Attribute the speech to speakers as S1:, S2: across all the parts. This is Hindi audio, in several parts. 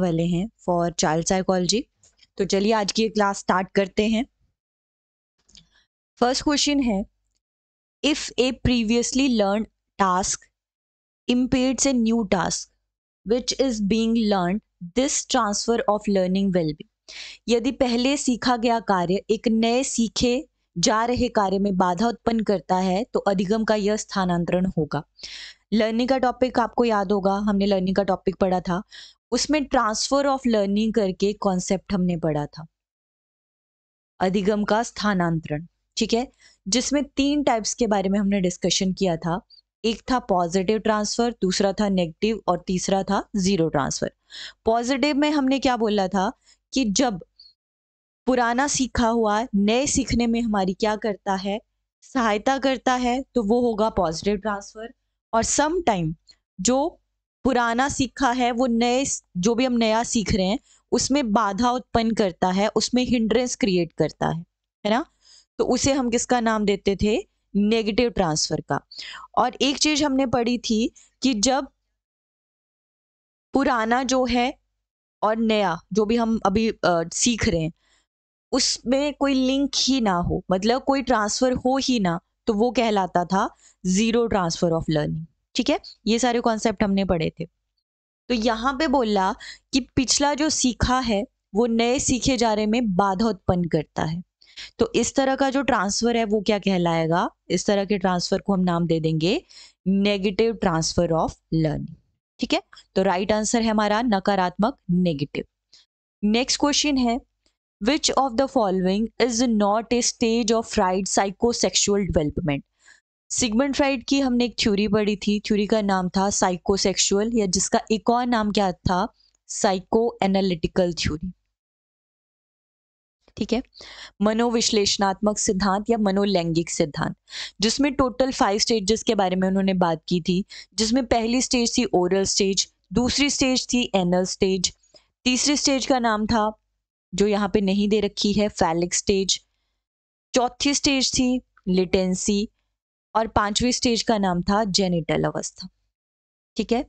S1: वाले हैं फॉर चाइल्ड साइकोलॉजी तो चलिए आज की क्लास स्टार्ट करते हैं फर्स्ट क्वेश्चन है if a previously learn task impairs a new task which is being learn this transfer of learning will be यदि पहले सीखा गया कार्य एक नए सीखे जा रहे कार्य में बाधा उत्पन्न करता है तो अधिगम का यह स्थानांतरण होगा लर्निंग का टॉपिक आपको याद होगा हमने लर्निंग का टॉपिक पढ़ा था उसमें ट्रांसफर ऑफ लर्निंग करके कॉन्सेप्ट हमने पढ़ा था अधिगम का स्थानांतरण ठीक है जिसमें तीन टाइप्स के बारे में हमने डिस्कशन किया था एक था पॉजिटिव ट्रांसफर दूसरा था नेगेटिव और तीसरा था जीरो ट्रांसफर पॉजिटिव में हमने क्या बोला था कि जब पुराना सीखा हुआ नए सीखने में हमारी क्या करता है सहायता करता है तो वो होगा पॉजिटिव ट्रांसफर और सम टाइम जो पुराना सीखा है वो नए जो भी हम नया सीख रहे हैं उसमें बाधा उत्पन्न करता है उसमें हिंड्रेंस क्रिएट करता है है ना तो उसे हम किसका नाम देते थे नेगेटिव ट्रांसफर का और एक चीज हमने पढ़ी थी कि जब पुराना जो है और नया जो भी हम अभी आ, सीख रहे हैं उसमें कोई लिंक ही ना हो मतलब कोई ट्रांसफर हो ही ना तो वो कहलाता था जीरो ट्रांसफर ऑफ लर्निंग ठीक है ये सारे कॉन्सेप्ट हमने पढ़े थे तो यहाँ पे बोला कि पिछला जो सीखा है वो नए सीखे जा रहे में बाधा उत्पन्न करता है तो इस तरह का जो ट्रांसफर है वो क्या कहलाएगा इस तरह के ट्रांसफर को हम नाम दे देंगे नेगेटिव ट्रांसफर ऑफ लर्निंग ठीक है तो राइट right आंसर है हमारा नकारात्मक नेगेटिव नेक्स्ट क्वेश्चन है which of the following is not a stage of right psychosexual development Sigmund Freud की हमने एक थ्यूरी पढ़ी थी थ्यूरी का नाम था साइकोसेक्सुअल या जिसका एक और नाम क्या था साइको एनालिटिकल थ्यूरी ठीक है मनोविश्लेषणात्मक सिद्धांत या मनोलैंगिक सिद्धांत जिसमें टोटल फाइव स्टेजेस के बारे में उन्होंने बात की थी जिसमें पहली स्टेज थी ओरल स्टेज दूसरी स्टेज थी एनल स्टेज तीसरी स्टेज का नाम था जो यहाँ पे नहीं दे रखी है फैलिक स्टेज चौथी स्टेज थी लिटेंसी और पांचवी स्टेज का नाम था जेनिटल अवस्था ठीक है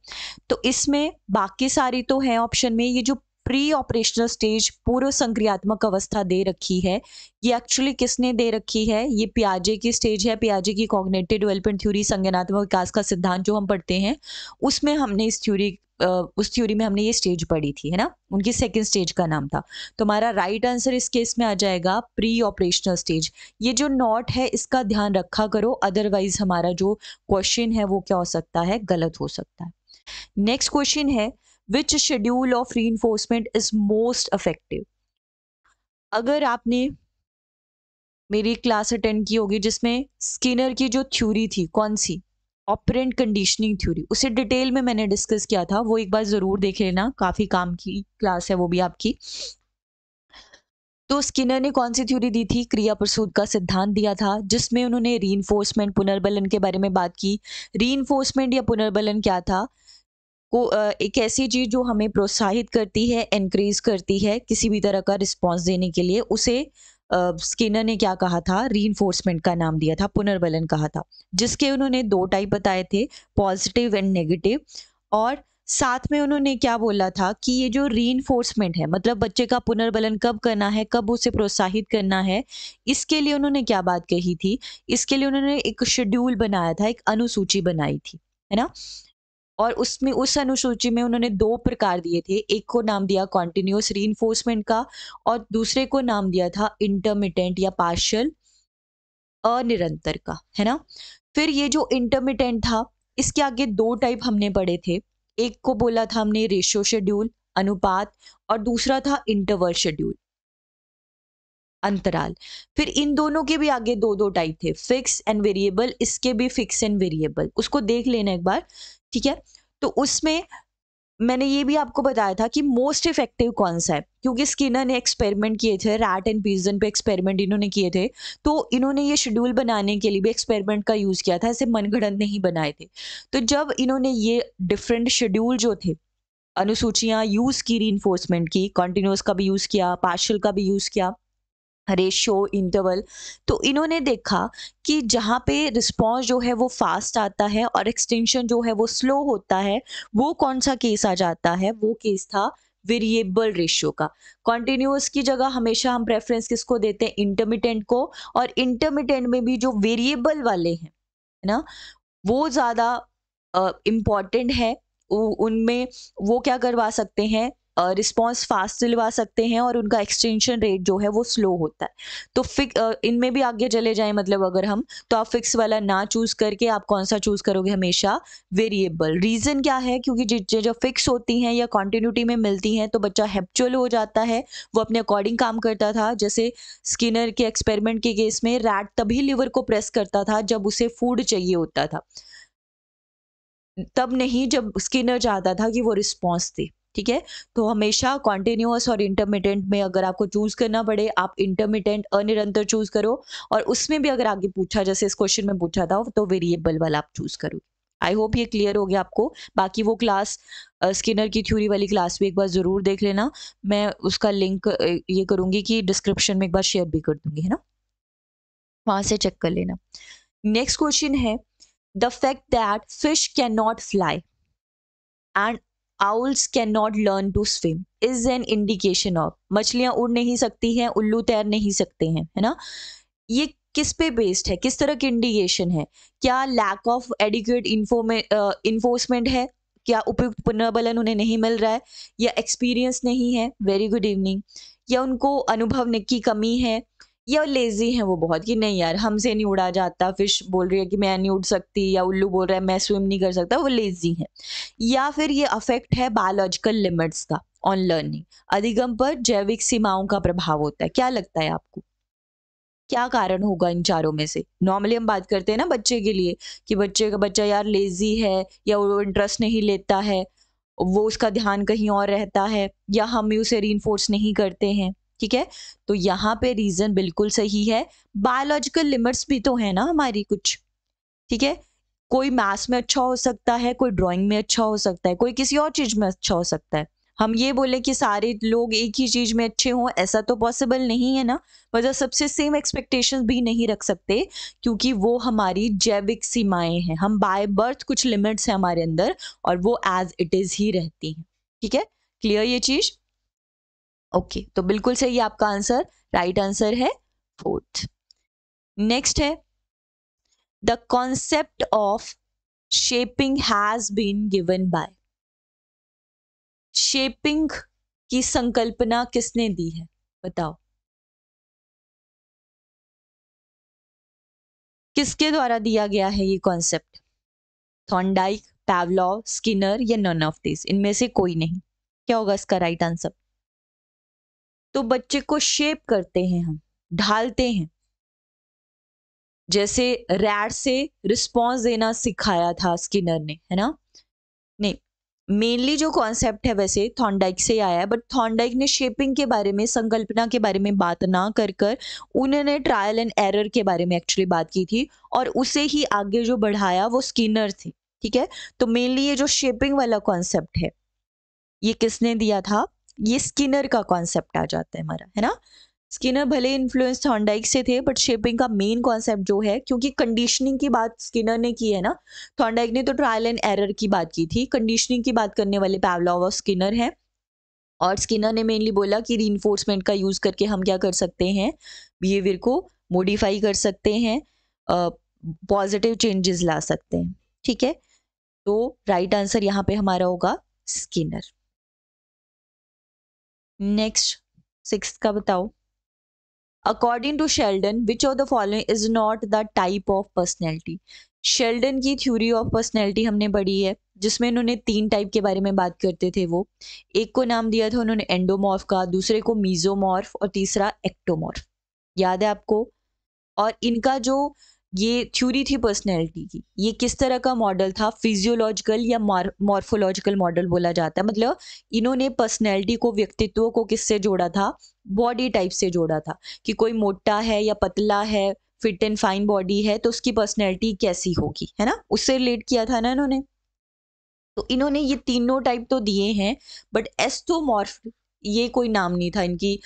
S1: तो इसमें बाकी सारी तो है ऑप्शन में ये जो प्री ऑपरेशनल स्टेज पूर्व संक्रियात्मक अवस्था दे रखी है ये एक्चुअली किसने दे रखी है ये प्याजे की स्टेज है प्याजे की कॉग्नेटिव डेवलपमेंट थ्योरी संज्ञानात्मक विकास का सिद्धांत जो हम पढ़ते हैं उसमें हमने इस थ्योरी उस थ्योरी में हमने ये स्टेज पढ़ी थी है ना उनकी सेकेंड स्टेज का नाम था तो हमारा राइट आंसर इस केस में आ जाएगा प्री ऑपरेशनल स्टेज ये जो नॉट है इसका ध्यान रखा करो अदरवाइज हमारा जो क्वेश्चन है वो क्या हो सकता है गलत हो सकता है नेक्स्ट क्वेश्चन है which schedule of reinforcement is most effective अगर आपने मेरी क्लास अटेंड की होगी जिसमें स्किनर की जो थ्योरी थी कौन सी ऑपरेंट कंडीशनिंग थ्योरी उसे डिटेल में मैंने डिस्कस किया था वो एक बार ज़रूर देख लेना काफ़ी काम की क्लास है वो भी आपकी तो स्किनर ने कौन सी थ्योरी दी थी क्रिया प्रसूद का सिद्धांत दिया था जिसमें उन्होंने री पुनर्बलन के बारे में बात की री या पुनर्बलन क्या था को एक ऐसी चीज़ जो हमें प्रोत्साहित करती है इनक्रीज करती है किसी भी तरह का रिस्पॉन्स देने के लिए उसे स्किनर ने क्या कहा था री का नाम दिया था पुनर्बलन कहा था जिसके उन्होंने दो टाइप बताए थे पॉजिटिव एंड नेगेटिव और साथ में उन्होंने क्या बोला था कि ये जो री है मतलब बच्चे का पुनर्बलन कब करना है कब उसे प्रोत्साहित करना है इसके लिए उन्होंने क्या बात कही थी इसके लिए उन्होंने एक शेड्यूल बनाया था एक अनुसूची बनाई थी है ना और उसमें उस अनुसूची में उन्होंने दो प्रकार दिए थे एक को नाम दिया कॉन्टिन्यूस री का और दूसरे को नाम दिया था इंटरमिटेंट या पार्शल अनिरंतर का है ना फिर ये जो इंटरमिटेंट था इसके आगे दो टाइप हमने पढ़े थे एक को बोला था हमने रेशो शेड्यूल अनुपात और दूसरा था इंटरवल शेड्यूल अंतराल फिर इन दोनों के भी आगे दो दो टाइप थे फिक्स एंड वेरिएबल इसके भी फिक्स एंड वेरिएबल उसको देख लेना एक बार ठीक है तो उसमें मैंने ये भी आपको बताया था कि मोस्ट इफेक्टिव कौन सा है क्योंकि स्किनर ने एक्सपेरिमेंट किए थे रैट एंड पीजन पे एक्सपेरिमेंट इन्होंने किए थे तो इन्होंने ये शेड्यूल बनाने के लिए भी एक्सपेरिमेंट का यूज़ किया था ऐसे मनगढ़ंत नहीं बनाए थे तो जब इन्होंने ये डिफरेंट शेड्यूल जो थे अनुसूचियाँ यूज़ की री की कॉन्टीन्यूस का भी यूज़ किया पार्शल का भी यूज़ किया रेशो इंटरवल तो इन्होंने देखा कि जहाँ पे रिस्पॉन्स जो है वो फास्ट आता है और एक्सटेंशन जो है वो स्लो होता है वो कौन सा केस आ जाता है वो केस था वेरिएबल रेशियो का कॉन्टिन्यूस की जगह हमेशा हम प्रेफरेंस किसको देते हैं इंटरमीडियंट को और इंटरमीडियंट में भी जो वेरिएबल वाले हैं ना वो ज़्यादा इम्पॉर्टेंट है उनमें वो क्या करवा सकते हैं रिस्पॉन्स फास्ट दिलवा सकते हैं और उनका एक्सटेंशन रेट जो है वो स्लो होता है तो फिक इनमें भी आगे चले जाएं मतलब अगर हम तो आप फिक्स वाला ना चूज़ करके आप कौन सा चूज़ करोगे हमेशा वेरिएबल रीज़न क्या है क्योंकि चीज़ें जब फिक्स होती हैं या कॉन्टीन्यूटी में मिलती हैं तो बच्चा हैप्चुअल हो जाता है वो अपने अकॉर्डिंग काम करता था जैसे स्किनर के एक्सपेरिमेंट के केस में रैट तभी लिवर को प्रेस करता था जब उसे फूड चाहिए होता था तब नहीं जब स्किनर चाहता था कि वो रिस्पॉन्स दे ठीक है तो हमेशा कॉन्टिन्यूस और इंटरमीडियंट में अगर आपको चूज करना पड़े आप इंटरमीडियंट अनिरंतर चूज करो और उसमें भी अगर आगे पूछा जैसे इस क्वेश्चन में पूछा था तो वेरिएबल वाला आप चूज करो आई होप ये क्लियर हो गया आपको बाकी वो क्लास स्किनर की थ्योरी वाली क्लास भी एक बार ज़रूर देख लेना मैं उसका लिंक ये करूंगी कि डिस्क्रिप्शन में एक बार शेयर भी कर दूंगी है ना वहां से चेक कर लेना नेक्स्ट क्वेश्चन है the fact that fish can not fly and owls can not learn to swim is an indication of मछलियां उड़ नहीं सकती हैं उल्लू तैर नहीं सकते हैं है ना ये किस पे बेस्ड है किस तरह की इंडिकेशन है क्या लैक ऑफ एडिक्यूट इन्फोर्समेंट है क्या उपयुक्त पुनर्बलन उन्हें नहीं मिल रहा है या एक्सपीरियंस नहीं है वेरी गुड इवनिंग या उनको अनुभव की कमी है या लेज़ी है वो बहुत कि नहीं यार हमसे नहीं उड़ा जाता फिश बोल रही है कि मैं नहीं उड़ सकती या उल्लू बोल रहा है मैं स्विम नहीं कर सकता वो लेज़ी है या फिर ये अफेक्ट है बायोलॉजिकल लिमिट्स का ऑन लर्निंग अधिगम पर जैविक सीमाओं का प्रभाव होता है क्या लगता है आपको क्या कारण होगा इन चारों में से नॉर्मली हम बात करते हैं ना बच्चे के लिए कि बच्चे का बच्चा यार लेजी है या वो इंटरेस्ट नहीं लेता है वो उसका ध्यान कहीं और रहता है या हम उसे री नहीं करते हैं ठीक है तो यहाँ पे रीज़न बिल्कुल सही है बायोलॉजिकल लिमिट्स भी तो है ना हमारी कुछ ठीक है कोई मैथ्स में अच्छा हो सकता है कोई ड्राइंग में अच्छा हो सकता है कोई किसी और चीज़ में अच्छा हो सकता है हम ये बोले कि सारे लोग एक ही चीज़ में अच्छे हों ऐसा तो पॉसिबल नहीं है ना मतलब सबसे सेम एक्सपेक्टेशन भी नहीं रख सकते क्योंकि वो हमारी जैविक सीमाएं हैं हम बाय बर्थ कुछ लिमिट्स हैं हमारे अंदर और वो एज इट इज़ ही रहती हैं ठीक है क्लियर ये चीज़ ओके okay, तो बिल्कुल सही आपका आंसर राइट आंसर है फोर्थ नेक्स्ट है the concept of
S2: shaping has been given by shaping की संकल्पना किसने दी है बताओ किसके द्वारा दिया गया है ये कॉन्सेप्ट
S1: थॉन्डाइक पैवलॉव स्किनर या नन ऑफ दिस इनमें से कोई नहीं क्या होगा इसका राइट आंसर तो बच्चे को शेप करते हैं हम ढालते हैं जैसे रैट से रिस्पॉन्स देना सिखाया था स्किनर ने है ना नहीं मेनली जो कॉन्सेप्ट है वैसे थॉन्डाइक से आया है बट थॉन्डाइक ने शेपिंग के बारे में संकल्पना के बारे में बात ना कर कर उन्होंने ट्रायल एंड एरर के बारे में एक्चुअली बात की थी और उसे ही आगे जो बढ़ाया वो स्किनर थे ठीक है तो मेनली ये जो शेपिंग वाला कॉन्सेप्ट है ये किसने दिया था ये स्किनर का कॉन्सेप्ट आ जाता है हमारा है ना स्किनर भले इन्फ्लुएंस थॉन्डाइक से थे बट शेपिंग का मेन कॉन्सेप्ट जो है क्योंकि कंडीशनिंग की बात स्किनर ने की है ना थॉन्डाइक ने तो ट्रायल एंड एरर की बात की थी कंडीशनिंग की बात करने वाले पैवलॉव और स्किनर हैं और स्किनर ने मेनली बोला कि री का यूज़ करके हम क्या कर सकते हैं बिहेवियर को मोडिफाई कर सकते हैं पॉजिटिव चेंजेस ला सकते हैं ठीक है तो राइट आंसर यहाँ पे हमारा होगा स्किनर नेक्स्ट सिक्स का बताओ according to Sheldon which of the following is not the type of personality Sheldon की थ्योरी ऑफ पर्सनैलिटी हमने पढ़ी है जिसमें इन्होंने तीन टाइप के बारे में बात करते थे वो एक को नाम दिया था उन्होंने एंडोमॉर्फ का दूसरे को मीजोमॉर्फ और तीसरा एक्टोमॉर्फ याद है आपको और इनका जो ये थ्यूरी थी पर्सनैलिटी की ये किस तरह का मॉडल था फिजियोलॉजिकल या मॉर्फोलॉजिकल मॉडल बोला जाता है मतलब इन्होंने पर्सनैलिटी को व्यक्तित्व को किससे जोड़ा था बॉडी टाइप से जोड़ा था कि कोई मोटा है या पतला है फिट एंड फाइन बॉडी है तो उसकी पर्सनैलिटी कैसी होगी है ना उससे रिलेट किया था ना इन्होंने तो इन्होंने ये तीनों टाइप तो दिए हैं बट एस्टोमॉर्फ ये कोई नाम नहीं था इनकी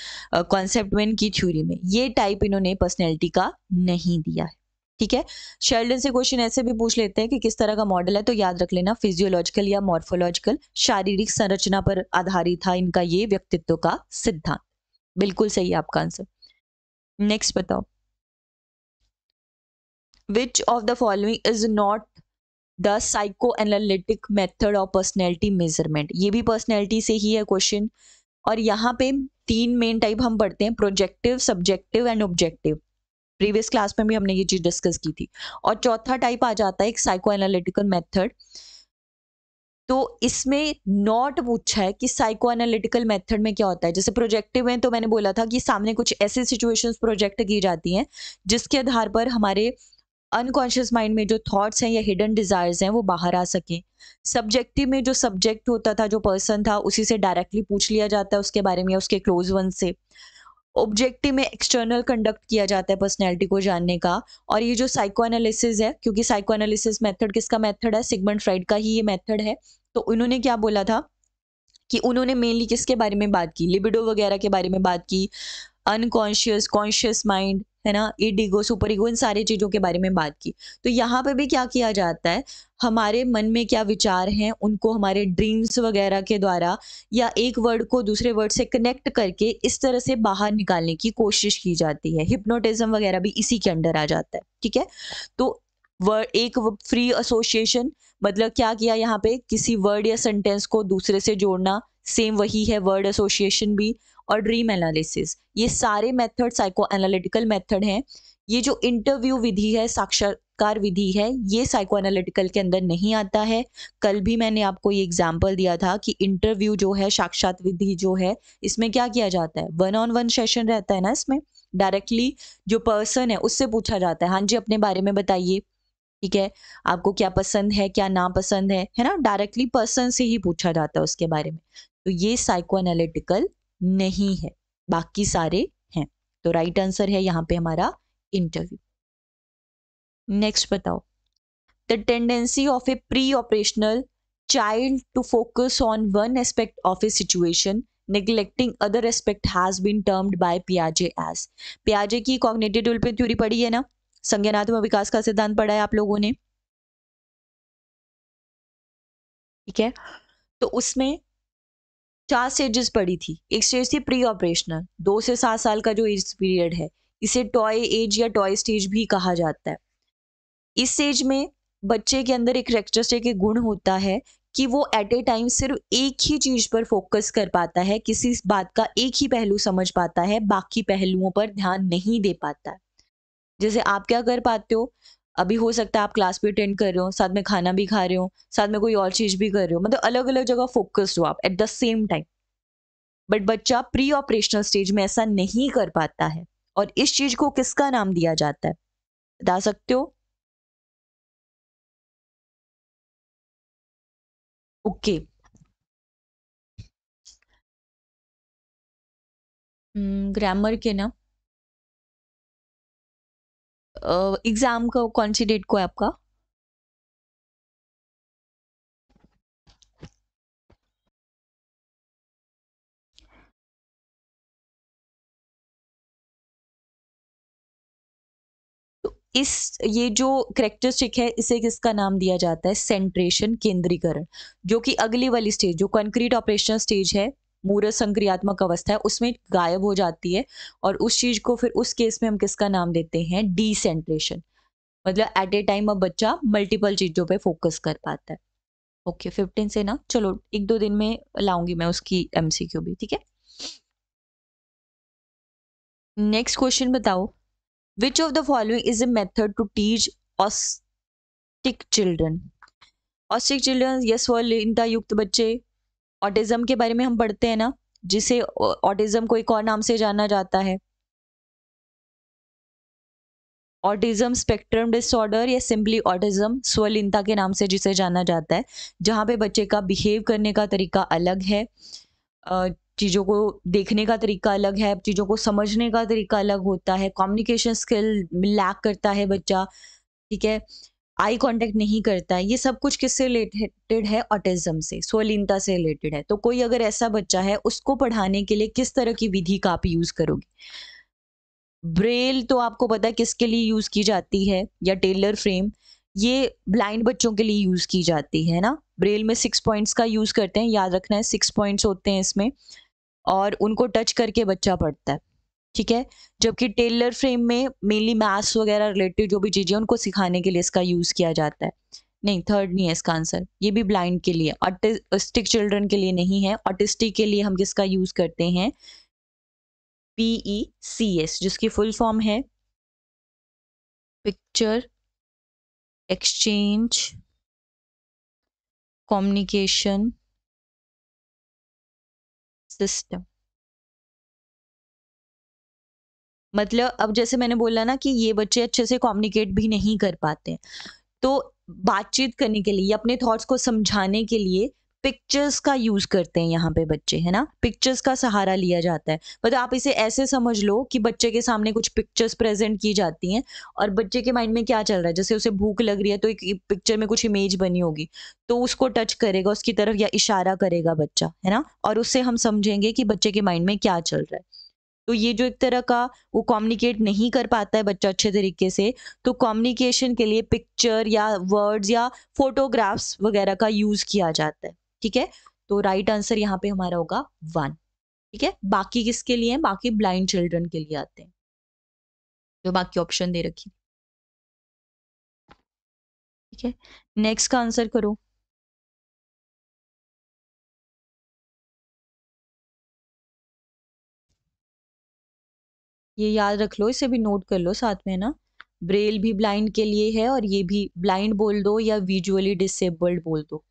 S1: कॉन्सेप्ट में इनकी थ्यूरी में ये टाइप इन्होंने पर्सनैलिटी का नहीं दिया है ठीक है शेल्डन से क्वेश्चन ऐसे भी पूछ लेते हैं कि किस तरह का मॉडल है तो याद रख लेना फिजियोलॉजिकल या मॉर्फोलॉजिकल शारीरिक संरचना पर आधारित था इनका ये व्यक्तित्व का सिद्धांत बिल्कुल सही है आपका आंसर नेक्स्ट बताओ which of the following is not the psychoanalytic method of personality measurement ये भी पर्सनैलिटी से ही है क्वेश्चन और यहाँ पे तीन मेन टाइप हम पढ़ते हैं projective subjective and objective previous class में भी हमने ये चीज डिस्कस की थी और चौथा टाइप आ जाता है एक साइको एनालिटिकल मेथड तो इसमें नॉट पूछा है कि साइको एनालिटिकल मेथड में क्या होता है जैसे प्रोजेक्टिव में तो मैंने बोला था कि सामने कुछ ऐसे सिचुएशंस प्रोजेक्ट की जाती हैं जिसके आधार पर हमारे अनकॉन्शियस माइंड में जो थॉट्स हैं या हिडन डिजायर्स हैं वो बाहर आ सकें सब्जेक्टिव में जो सब्जेक्ट होता था जो पर्सन था उसी से डायरेक्टली पूछ लिया जाता है उसके बारे में या उसके क्लोज वन से ऑब्जेक्टिव में एक्सटर्नल कंडक्ट किया जाता है पर्सनैलिटी को जानने का और ये जो साइको एनालिसिस है क्योंकि साइको एनालिसिस मेथड किसका मैथड है सिगमेंट फ्राइड का ही ये मेथड है तो उन्होंने क्या बोला था कि उन्होंने मेनली किसके बारे में बात की लिबिडो वगैरह के बारे में बात की अनकॉन्शियस कॉन्शियस माइंड है ना इड ईगो सुपर ईगो इन सारी चीज़ों के बारे में बात की तो यहाँ पे भी क्या किया जाता है हमारे मन में क्या विचार हैं उनको हमारे ड्रीम्स वगैरह के द्वारा या एक वर्ड को दूसरे वर्ड से कनेक्ट करके इस तरह से बाहर निकालने की कोशिश की जाती है हिप्नोटिज्म वगैरह भी इसी के अंडर आ जाता है ठीक है तो वर्ड एक फ्री एसोसिएशन मतलब क्या किया यहाँ पे किसी वर्ड या सेंटेंस को दूसरे से जोड़ना सेम वही है वर्ड एसोसिएशन भी और ड्रीम एनालिसिस ये सारे मेथड साइको एनालिटिकल मेथड हैं ये जो इंटरव्यू विधि है साक्षात्कार विधि है ये साइको एनालिटिकल के अंदर नहीं आता है कल भी मैंने आपको ये एग्जाम्पल दिया था कि इंटरव्यू जो है साक्षात विधि जो है इसमें क्या किया जाता है वन ऑन वन सेशन रहता है ना इसमें डायरेक्टली जो पर्सन है उससे पूछा जाता है हाँ जी अपने बारे में बताइए ठीक है आपको क्या पसंद है क्या ना पसंद है है ना डायरेक्टली पर्सन से ही पूछा जाता है उसके बारे में तो ये साइको एनालिटिकल नहीं है बाकी सारे हैं तो राइट आंसर है यहाँ पे हमारा इंटरव्यू नेक्स्ट बताओ the tendency of a preoperational child to focus on one aspect of a situation neglecting other aspect has been termed by piaget as piaget की कॉग्नेटिव डेवलपमेंट थ्योरी पढ़ी है ना संज्ञानात्मक विकास का सिद्धांत पढ़ा है आप लोगों ने ठीक है
S2: तो उसमें चार स्टेजेस पड़ी थी
S1: एक स्टेज थी प्री ऑपरेशनल दो से सात साल का जो एज पीरियड है इसे टॉय एज या टॉय स्टेज भी कहा जाता है इस स्टेज में बच्चे के अंदर एक रेक्टस्टे के गुण होता है कि वो एट ए टाइम सिर्फ एक ही चीज पर फोकस कर पाता है किसी बात का एक ही पहलू समझ पाता है बाकी पहलुओं पर ध्यान नहीं दे पाता जैसे आप क्या कर पाते हो अभी हो सकता है आप क्लास भी अटेंड कर रहे हो साथ में खाना भी खा रहे हो साथ में कोई और चीज़ भी कर रहे हो मतलब अलग अलग जगह फोकस्ड हो आप at the same time but बच्चा प्री ऑपरेशनल स्टेज में ऐसा नहीं कर पाता है और इस चीज को किसका नाम दिया
S2: जाता है बता सकते हो ओके ग्रामर hmm, के ना एग्ज़ाम का कौन सी डेट को है आपका तो इस ये जो करेक्टरिस्टिक है इसे किसका नाम दिया जाता है सेंट्रेशन
S1: केंद्रीकरण जो कि अगली वाली स्टेज जो कंक्रीट ऑपरेशनल स्टेज है मूर्त संक्रियात्मक अवस्था है उसमें गायब हो जाती है और उस चीज़ को फिर उस केस में हम किसका नाम देते हैं डिसेंट्रेशन मतलब एट ए टाइम अब बच्चा मल्टीपल चीज़ों पे फोकस कर पाता है ओके okay, फिफ्टीन से ना चलो एक दो दिन में लाऊंगी मैं उसकी एम भी ठीक है नेक्स्ट क्वेश्चन बताओ which of the following is a method to teach autistic children autistic children यह स्वलिनता युक्त बच्चे ऑटिज्म के बारे में हम पढ़ते हैं ना जिसे ऑटिज़म को एक और नाम से जाना जाता है ऑटिज्म स्पेक्ट्रम डिसऑर्डर या सिंपली ऑटिज्म स्वलिनता के नाम से जिसे जाना जाता है जहाँ पे बच्चे का बिहेव करने का तरीका अलग है चीज़ों को देखने का तरीका अलग है चीज़ों को समझने का तरीका अलग होता है कम्युनिकेशन स्किल लैक करता है बच्चा ठीक है आई कांटेक्ट नहीं करता है ये सब कुछ किससे रिलेटेड है ऑटिज्म से स्वलीनता से रिलेटेड है तो कोई अगर ऐसा बच्चा है उसको पढ़ाने के लिए किस तरह की विधि का आप यूज़ करोगे ब्रेल तो आपको पता है किसके लिए यूज़ की जाती है या टेलर फ्रेम ये ब्लाइंड बच्चों के लिए यूज़ की जाती है ना ब्रेल में सिक्स पॉइंट्स का यूज़ करते हैं याद रखना है सिक्स पॉइंट्स होते हैं इसमें और उनको टच करके बच्चा पढ़ता है ठीक है जबकि टेलर फ्रेम में मेनली मैथ्स वगैरह रिलेटेड जो भी चीज़ें उनको सिखाने के लिए इसका यूज़ किया जाता है नहीं थर्ड नहीं है इसका आंसर ये भी ब्लाइंड के लिए ऑटिस्टिक चिल्ड्रन के लिए नहीं है ऑटिस्टिक के लिए हम किसका यूज़ करते
S2: हैं पी ई सी एस जिसकी फुल फॉर्म है पिक्चर एक्सचेंज कम्युनिकेशन सिस्टम मतलब अब जैसे मैंने बोला ना कि ये
S1: बच्चे अच्छे से कॉम्युनिकेट भी नहीं कर पाते तो बातचीत करने के लिए अपने थॉट्स को समझाने के लिए पिक्चर्स का यूज करते हैं यहाँ पे बच्चे है ना पिक्चर्स का सहारा लिया जाता है मतलब आप इसे ऐसे समझ लो कि बच्चे के सामने कुछ पिक्चर्स प्रेजेंट की जाती हैं और बच्चे के माइंड में क्या चल रहा है जैसे उसे भूख लग रही है तो एक पिक्चर में कुछ इमेज बनी होगी तो उसको टच करेगा उसकी तरफ या इशारा करेगा बच्चा है ना और उससे हम समझेंगे कि बच्चे के माइंड में क्या चल रहा है तो ये जो एक तरह का वो कम्युनिकेट नहीं कर पाता है बच्चा अच्छे तरीके से तो कम्युनिकेशन के लिए पिक्चर या वर्ड्स या फोटोग्राफ्स वगैरह का यूज किया जाता है ठीक है तो राइट आंसर यहाँ पे हमारा होगा वन ठीक है बाकी किसके लिए है बाकी ब्लाइंड चिल्ड्रन के लिए आते हैं जो बाकी ऑप्शन दे
S2: रखी ठीक है नेक्स्ट का आंसर करो ये याद रख लो इसे भी नोट कर लो साथ में ना
S1: ब्रेल भी ब्लाइंड के लिए है और ये भी ब्लाइंड बोल दो या विजुअली डिसेबल्ड बोल दो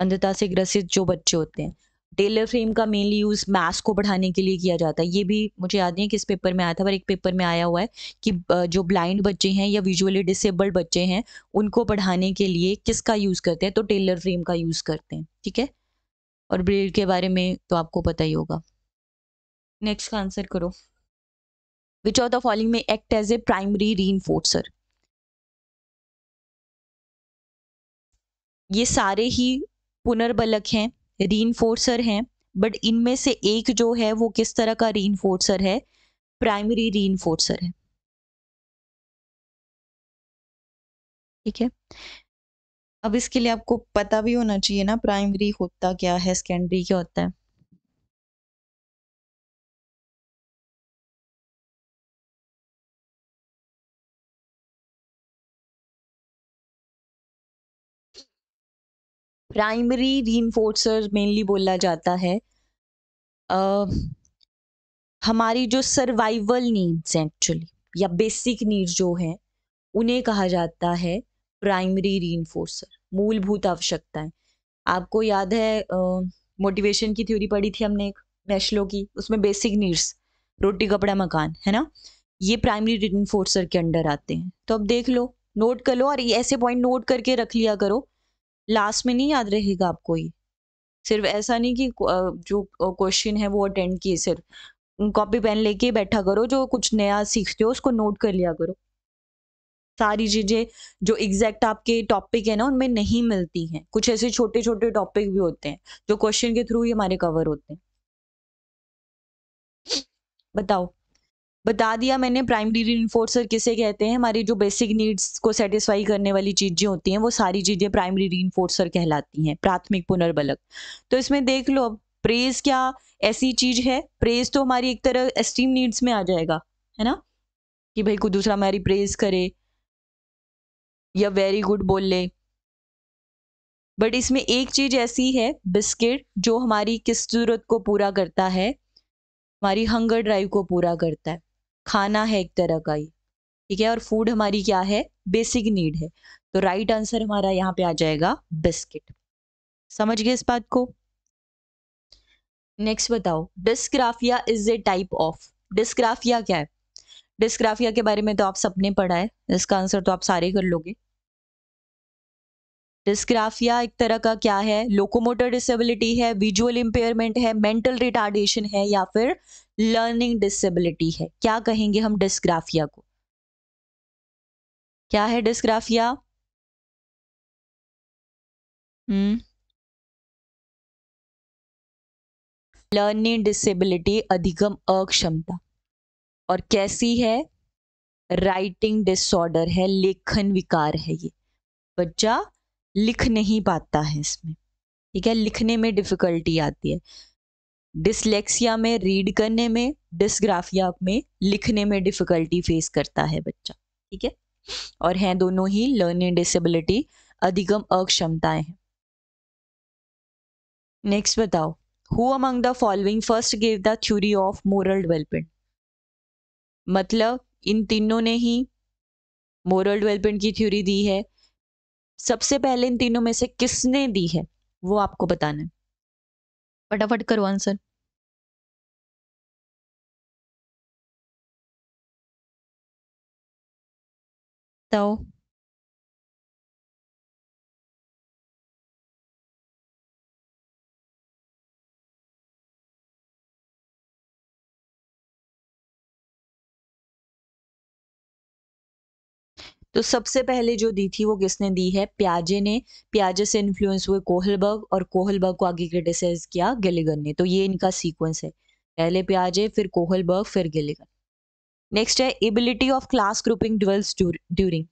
S1: अंधता से ग्रसित जो बच्चे होते हैं टेलर फ्रेम का मेनली यूज़ मैथ्स को बढ़ाने के लिए किया जाता है ये भी मुझे याद नहीं है किस पेपर में आया था पर एक पेपर में आया हुआ है कि जो ब्लाइंड बच्चे हैं या विजुअली डिसेबल्ड बच्चे हैं उनको पढ़ाने के लिए किसका यूज़ करते हैं तो टेलर फ्रेम का यूज़ करते हैं ठीक है और ब्रेल के बारे में तो आपको
S2: पता ही होगा नेक्स्ट का आंसर करो विच ऑफ द फॉलोइंग में एक्ट एज ए प्राइमरी री
S1: ये सारे ही पुनर्बलक हैं री हैं बट
S2: इनमें से एक जो है वो किस तरह का री है प्राइमरी री है ठीक है अब इसके लिए आपको पता भी होना चाहिए ना प्राइमरी होता क्या है सेकेंडरी क्या होता है प्राइमरी री मेनली बोला जाता है
S1: uh, हमारी जो सर्वाइवल नीड्स हैं एक्चुअली या बेसिक नीड्स जो हैं उन्हें कहा जाता है प्राइमरी री मूलभूत आवश्यकताएं आपको याद है मोटिवेशन uh, की थ्योरी पढ़ी थी हमने एक मैशलो की उसमें बेसिक नीड्स रोटी कपड़ा मकान है ना ये प्राइमरी री के अंडर आते हैं तो अब देख लो नोट कर लो और ऐसे पॉइंट नोट करके रख लिया करो लास्ट में नहीं याद रहेगा आपको ये सिर्फ ऐसा नहीं कि जो क्वेश्चन है वो अटेंड किए सिर्फ कॉपी पेन लेके बैठा करो जो कुछ नया सीखते हो उसको नोट कर लिया करो सारी चीज़ें जो एग्जैक्ट आपके टॉपिक है ना उनमें नहीं मिलती हैं कुछ ऐसे छोटे छोटे टॉपिक भी होते हैं जो क्वेश्चन के थ्रू ही हमारे कवर होते हैं बताओ बता दिया मैंने प्राइमरी री इन्फोर्सर किसे कहते हैं हमारी जो बेसिक नीड्स को सेटिस्फाई करने वाली चीज़ें होती हैं वो सारी चीज़ें प्राइमरी री इन्फोर्सर कहलाती हैं प्राथमिक पुनर्बलक तो इसमें देख लो अब प्रेज क्या ऐसी चीज़ है प्रेज तो हमारी एक तरह एस्टीम नीड्स में आ जाएगा है ना कि भाई कोई दूसरा हमारी प्रेज करे या वेरी गुड बोल ले बट इसमें एक चीज़ ऐसी है बिस्किट जो हमारी किस जरूरत को पूरा करता है हमारी हंगर ड्राइव को पूरा करता है खाना है एक तरह का ही ठीक है और फूड हमारी क्या है बेसिक नीड है तो राइट आंसर हमारा यहाँ पे आ जाएगा बिस्किट समझ गए इस बात को नेक्स्ट बताओ dysgraphia is a type of dysgraphia क्या है डिस्क्राफिया के बारे में तो आप सबने पढ़ा है इसका आंसर तो आप सारे कर लोगे डिस्क्राफिया एक तरह का क्या है लोकोमोटर डिसेबिलिटी है विजुअल इंपेयरमेंट है मेंटल रिटार्डेशन है या फिर लर्निंग डिसेबिलिटी है क्या कहेंगे हम डिस्ग्राफिया को
S2: क्या है डिस्ग्राफिया लर्निंग डिसेबिलिटी अधिगम अक्षमता और कैसी है
S1: राइटिंग डिसऑर्डर है लेखन विकार है ये बच्चा लिख नहीं पाता है इसमें ठीक है लिखने में डिफिकल्टी आती है डिसलेक्सिया में रीड करने में डिसग्राफिया में लिखने में डिफ़िकल्टी फेस करता है बच्चा ठीक है और हैं दोनों ही लर्निंग डिसेबिलिटी अधिगम अक्षमताएं हैं नेक्स्ट बताओ who among the following first gave the theory of moral development मतलब इन तीनों ने ही मोरल डेवलपमेंट की थ्योरी दी है सबसे पहले इन
S2: तीनों में से किसने दी है वो आपको बताना है फटाफट करो आंसर बताओ तो सबसे पहले जो दी थी वो किसने दी है प्याजे ने
S1: प्याजे से इन्फ्लुएंस हुए कोहलबर्ग और कोहलबर्ग को आगे क्रिटिसाइज किया गिलिगन ने तो ये इनका सीक्वेंस है पहले प्याजे फिर कोहलबर्ग फिर गिलिगन नेक्स्ट है ability of class grouping dwells during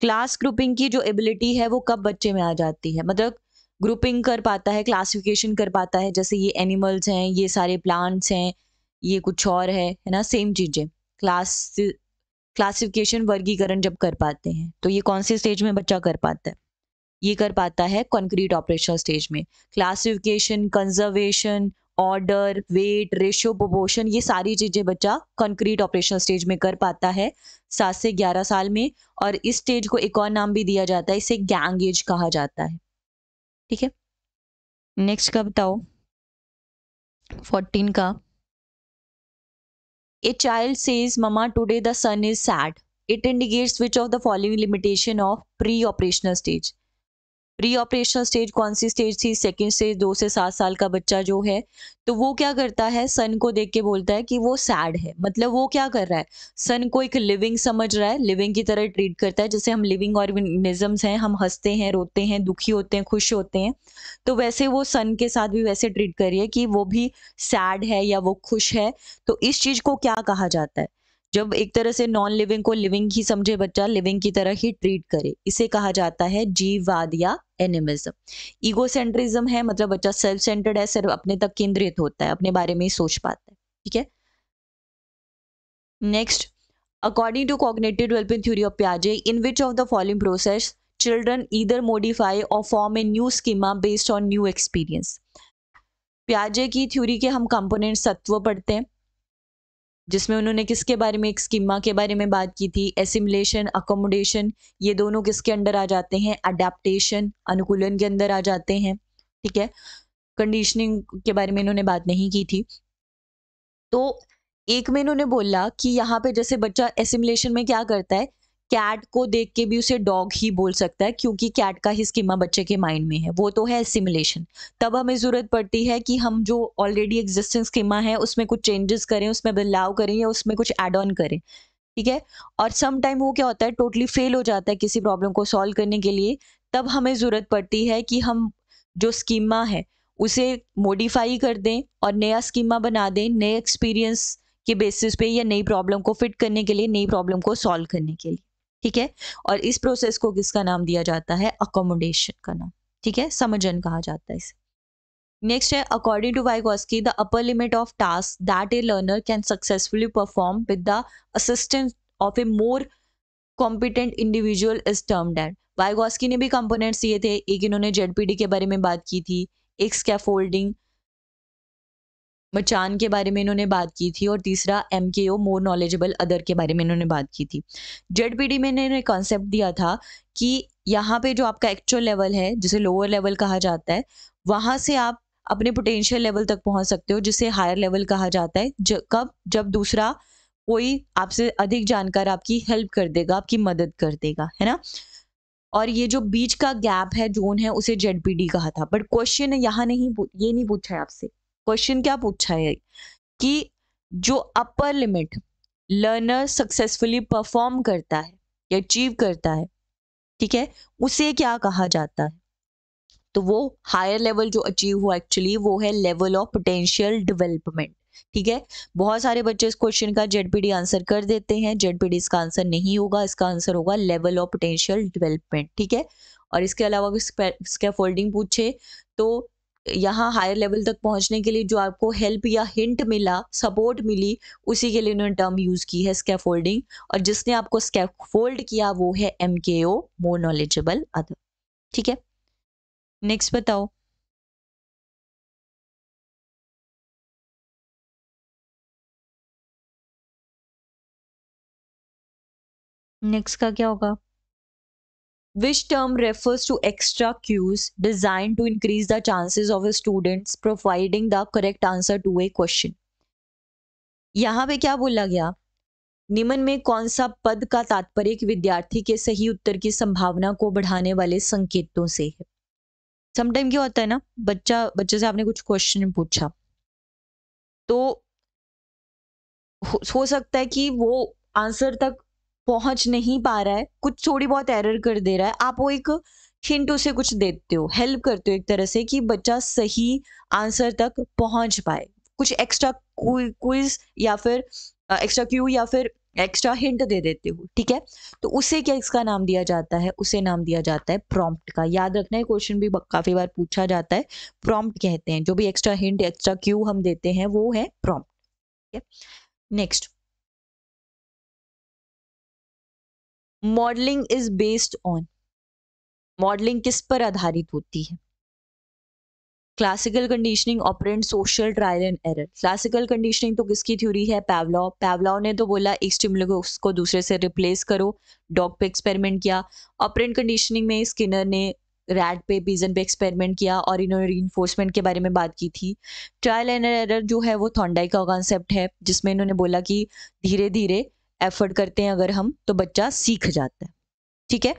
S1: class grouping की जो एबिलिटी है वो कब बच्चे में आ जाती है मतलब ग्रुपिंग कर पाता है क्लासिफिकेशन कर पाता है जैसे ये एनिमल्स हैं ये सारे प्लांट्स हैं ये कुछ और है है ना सेम चीज़ें क्लास क्लासिफिकेशन वर्गीकरण जब कर पाते हैं तो ये कौन से स्टेज में बच्चा कर पाता है ये कर पाता है कंक्रीट ऑपरेशनल स्टेज में classification conservation order weight ratio proportion ये सारी चीज़ें बच्चा कंक्रीट ऑपरेशनल स्टेज में कर पाता है सात से ग्यारह साल में और इस स्टेज को एक और नाम भी दिया जाता है इसे गैंग
S2: एज कहा जाता है ठीक है नेक्स्ट का बताओ फोर्टीन का A child says, Mama,
S1: today the sun is sad. It indicates which of the following limitation of pre-operational stage. Preoperational stage कौन सी स्टेज थी सेकेंड स्टेज दो से सात साल का बच्चा जो है तो वो क्या करता है सन को देख के बोलता है कि वो सैड है मतलब वो क्या कर रहा है सन को एक लिविंग समझ रहा है लिविंग की तरह ट्रीट करता है जैसे हम लिविंग ऑर्गेनिजम्स हैं हम हंसते हैं रोते हैं दुखी होते हैं खुश होते हैं तो वैसे वो सन के साथ भी वैसे ट्रीट करिए कि वो भी सैड है या वो खुश है तो इस चीज को क्या कहा जाता है जब एक तरह से नॉन लिविंग को लिविंग ही समझे बच्चा लिविंग की तरह ही ट्रीट करे इसे कहा जाता है जीववाद या एनिमिज्म सेंट्रिज्म है मतलब बच्चा सेल्फ सेंटर्ड है सिर्फ अपने तक केंद्रित होता है अपने बारे में ही सोच पाता है ठीक है next according to cognitive development theory of प्याजे in which of the following process children either modify और form a new schema based on new experience प्याजे की थ्योरी के हम कंपोनेंट सत्व पढ़ते हैं जिसमें उन्होंने किसके बारे में एक स्कीमा के बारे में बात की थी एसिमुलेशन अकोमोडेशन ये दोनों किसके अंडर आ जाते हैं अडेप्टेशन अनुकूलन के अंदर आ जाते हैं ठीक है कंडीशनिंग के बारे में इन्होंने बात नहीं की थी तो एक में इन्होंने बोला कि यहाँ पे जैसे बच्चा एसिमुलेशन में क्या करता है कैट को देख के भी उसे डॉग ही बोल सकता है क्योंकि कैट का ही स्कीमा बच्चे के माइंड में है वो तो है सिमुलेशन तब हमें ज़रूरत पड़ती है कि हम जो ऑलरेडी एग्जिस्टिंग स्कीमा है उसमें कुछ चेंजेस करें उसमें बदलाव करें या उसमें कुछ एड ऑन करें ठीक है और सम टाइम वो क्या होता है टोटली फेल हो जाता है किसी प्रॉब्लम को सॉल्व करने के लिए तब हमें ज़रूरत पड़ती है कि हम जो स्कीमा है उसे मॉडिफाई कर दें और नया स्कीमा बना दें नए एक्सपीरियंस के बेसिस पे या नई प्रॉब्लम को फिट करने के लिए नई प्रॉब्लम को सॉल्व करने के लिए ठीक है और इस प्रोसेस को किसका नाम दिया जाता है अकोमोडेशन का नाम ठीक है समझन कहा जाता है इसे नेक्स्ट है according to Vygotsky the upper limit of task that a learner can successfully perform with the assistance of a more competent individual is term that Vygotsky ने भी कंपोनेंट्स दिए थे एक इन्होंने जेडपीडी के बारे में बात की थी एक स्कैफोल्डिंग मचान के बारे में इन्होंने बात की थी और तीसरा एम के ओ मोर नॉलेजेबल अदर के बारे में इन्होंने बात की थी जेड पी डी में इन्होंने कॉन्सेप्ट दिया था कि यहाँ पे जो आपका एक्चुअल लेवल है जिसे लोअर लेवल कहा जाता है वहाँ से आप अपने पोटेंशियल लेवल तक पहुँच सकते हो जिसे हायर लेवल कहा जाता है जब कब जब दूसरा कोई आपसे अधिक जानकार आपकी हेल्प कर देगा आपकी मदद कर देगा है ना और ये जो बीच का गैप है जोन है उसे जेडपीडी कहा था बट क्वेश्चन यहाँ नहीं ये नहीं पूछा है आपसे क्वेश्चन क्या पूछा है कि जो upper limit learner successfully perform करता है या अचीव करता है ठीक है उसे क्या कहा जाता है तो वो हायर लेवल जो अचीव हुआ एक्चुअली वो है लेवल ऑफ पोटेंशियल डेवलपमेंट ठीक है बहुत सारे बच्चे इस क्वेश्चन का जेडपीडी आंसर कर देते हैं जेडपीडी इसका आंसर नहीं होगा इसका आंसर होगा लेवल ऑफ पोटेंशियल डेवलपमेंट ठीक है और इसके अलावा स्कैफोल्डिंग पूछे तो यहाँ हायर लेवल तक पहुंचने के लिए जो आपको हेल्प या हिंट मिला सपोर्ट मिली उसी के लिए उन्होंने टर्म यूज़ की है स्कैफोल्डिंग और जिसने आपको स्कैफोल्ड किया वो है एम के ओ मोर नॉलेजेबल अदर
S2: ठीक है नेक्स्ट बताओ नेक्स्ट का क्या होगा which term refers
S1: to extra cues designed to increase the chances of a students providing the correct answer to a question यहाँ पे क्या बोला गया निम्न में कौन सा पद का तात्पर्य विद्यार्थी के सही उत्तर की संभावना को बढ़ाने वाले संकेतों से है समटाइम क्या होता है ना बच्चा बच्चे से आपने कुछ क्वेश्चन पूछा तो हो, हो सकता है कि वो आंसर तक पहुंच नहीं पा रहा है कुछ थोड़ी बहुत एरर कर दे रहा है आप वो एक हिंट उसे कुछ देते हो हेल्प करते हो एक तरह से कि बच्चा सही आंसर तक पहुंच पाए कुछ एक्स्ट्रा क्विज या फिर एक्स्ट्रा क्यू या फिर एक्स्ट्रा हिंट दे देते हो ठीक है तो उसे क्या इसका नाम दिया जाता है उसे नाम दिया जाता है प्रॉम्प्ट का याद रखना है क्वेश्चन भी काफ़ी बार पूछा जाता है प्रॉम्प्ट कहते हैं जो भी एक्स्ट्रा हिंट एक्स्ट्रा
S2: क्यू हम देते हैं वो है प्रॉम्प्ट ठीक है next modelling is based on modelling किस पर आधारित होती है classical conditioning operant social
S1: trial and error classical conditioning तो किसकी थ्योरी है पैवलॉ पैवलॉ ने तो बोला एक स्टिमुल को दूसरे से रिप्लेस करो डॉग पे एक्सपेरिमेंट किया ऑपरेंट कंडीशनिंग में स्किनर ने रैट पे पीजन पे एक्सपेरिमेंट किया और इन्होंने इन्फोर्समेंट के बारे में बात की थी ट्रायल एंड एरर जो है वो थॉन्डाई का कॉन्सेप्ट है जिसमें इन्होंने बोला कि धीरे धीरे एफर्ट करते हैं अगर हम तो बच्चा सीख जाता है ठीक है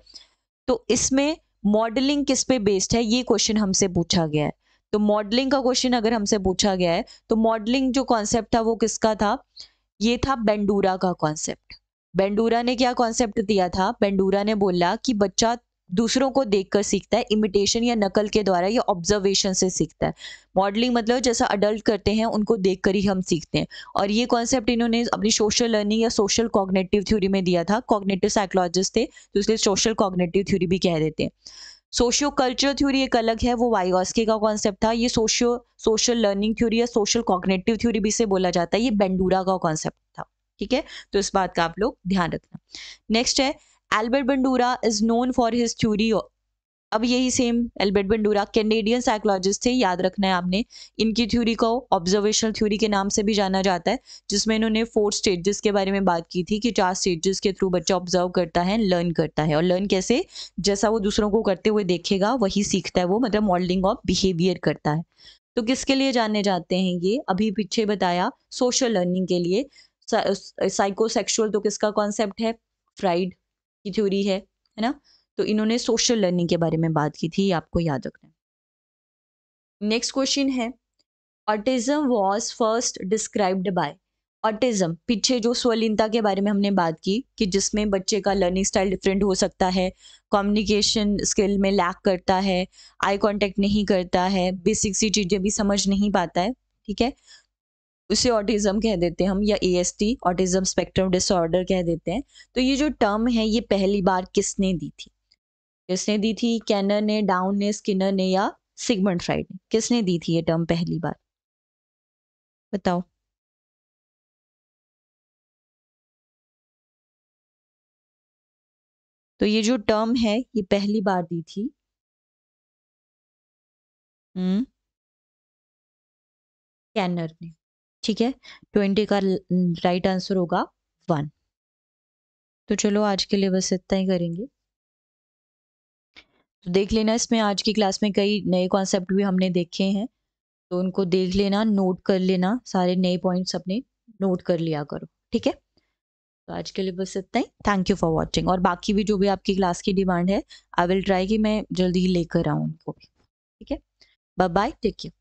S1: तो इसमें मॉडलिंग किस पे बेस्ड है ये क्वेश्चन हमसे पूछा गया है तो मॉडलिंग का क्वेश्चन अगर हमसे पूछा गया है तो मॉडलिंग जो कॉन्सेप्ट था वो किसका था ये था बेंडूरा का कॉन्सेप्ट बेंडूरा ने क्या कॉन्सेप्ट दिया था बेंडूरा ने बोला कि बच्चा दूसरों को देखकर सीखता है इमिटेशन या नकल के द्वारा या ऑब्जर्वेशन से सीखता है मॉडलिंग मतलब जैसा अडल्ट करते हैं उनको देखकर ही हम सीखते हैं और ये कॉन्सेप्ट इन्होंने अपनी सोशल लर्निंग या सोशल कॉग्नेटिव थ्योरी में दिया था कॉग्नेटिव साइकोलॉजिस्ट थे तो इसलिए सोशल कॉग्नेटिव थ्योरी भी कह देते हैं सोशियो कल्चरल थ्योरी एक अलग है वो वाइगॉस्के का कॉन्सेप्ट था ये सोशियो सोशल लर्निंग थ्योरी या सोशल कॉग्नेटिव थ्योरी भी से बोला जाता है ये बेंडूरा का कॉन्सेप्ट था ठीक है तो इस बात का आप लोग ध्यान रखना नेक्स्ट है Albert Bandura is known for his theory अब यही same Albert Bandura Canadian psychologist थे याद रखना है आपने इनकी थ्योरी को ऑब्जर्वेशनल थ्योरी के नाम से भी जाना जाता है जिसमें इन्होंने फोर स्टेजेस के बारे में बात की थी कि चार स्टेजेस के थ्रू बच्चा ऑब्जर्व करता है लर्न करता है और लर्न कैसे जैसा वो दूसरों को करते हुए देखेगा वही सीखता है वो मतलब मॉडलिंग ऑफ बिहेवियर करता है तो किसके लिए जाने जाते हैं ये अभी पीछे बताया सोशल लर्निंग के लिए साइकोसेक्सुअल तो किसका कॉन्सेप्ट है फ्राइड की थ्योरी है है ना तो इन्होंने सोशल लर्निंग के बारे में बात की थी आपको याद रखना है नेक्स्ट क्वेश्चन है autism was first described by autism पीछे जो स्वलिनता के बारे में हमने बात की कि जिसमें बच्चे का लर्निंग स्टाइल डिफरेंट हो सकता है कम्युनिकेशन स्किल में लैक करता है आई कांटेक्ट नहीं करता है बेसिक सी चीज़ें भी समझ नहीं पाता है ठीक है उसे ऑटिज्म कह देते हैं हम या A S T autism spectrum disorder कह देते हैं तो ये जो टर्म है ये पहली बार किसने दी थी किसने दी थी कैनर
S2: ने डाउन ने स्किनर ने या सिगमंड फ्राइड ने किसने दी थी ये टर्म पहली बार बताओ तो ये जो टर्म है ये पहली बार दी थी कैनर हम्म। ने ठीक है ट्वेंटी का राइट आंसर होगा वन
S1: तो चलो आज के लिए बस इतना ही करेंगे तो देख लेना इसमें आज की क्लास में कई नए कॉन्सेप्ट भी हमने देखे हैं तो उनको देख लेना नोट कर लेना सारे नए पॉइंट्स अपने नोट कर लिया करो ठीक है तो आज के लिए बस इतना ही थैंक यू फॉर वॉचिंग और बाकी भी जो भी आपकी क्लास की डिमांड है आई विल ट्राई कि मैं जल्दी
S2: ही लेकर आऊँ उनको ठीक है बाय बाय टेक केयर